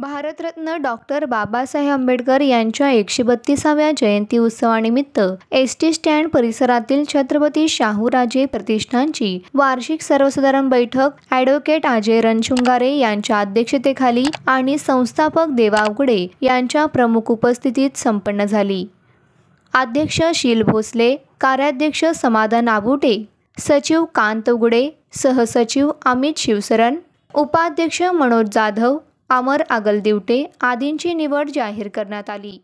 Bharat Ratna doctor Babasaheb Ambedkar यांच्या एकशे बत्तीसाव्या जयंती उत्सवानिमित्त एस टी स्टँड परिसरातील छत्रपती शाहूराजे प्रतिष्ठानची वार्षिक सर्वसाधारण बैठक ॲडव्होकेट अजय रणशुंगारे यांच्या अध्यक्षतेखाली आणि संस्थापक देवावगुडे यांच्या प्रमुख उपस्थितीत संपन्न झाली अध्यक्ष शील भोसले कार्याध्यक्ष समाधान आबुटे सचिव कांत उगडे सहसचिव अमित शिवसरन उपाध्यक्ष मनोज जाधव अमर आगलदिवटे आदींची निवड जाहीर करण्यात आली